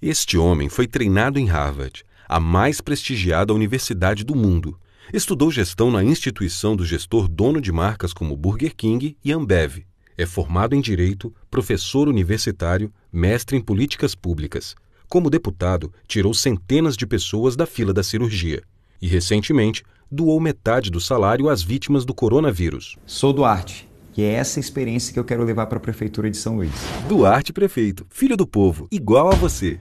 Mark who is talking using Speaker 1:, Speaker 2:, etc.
Speaker 1: Este homem foi treinado em Harvard, a mais prestigiada universidade do mundo. Estudou gestão na instituição do gestor dono de marcas como Burger King e Ambev. É formado em Direito, professor universitário, mestre em Políticas Públicas. Como deputado, tirou centenas de pessoas da fila da cirurgia. E, recentemente, doou metade do salário às vítimas do coronavírus. Sou Duarte. E é essa experiência que eu quero levar para a Prefeitura de São Luís. Duarte Prefeito, filho do povo, igual a você.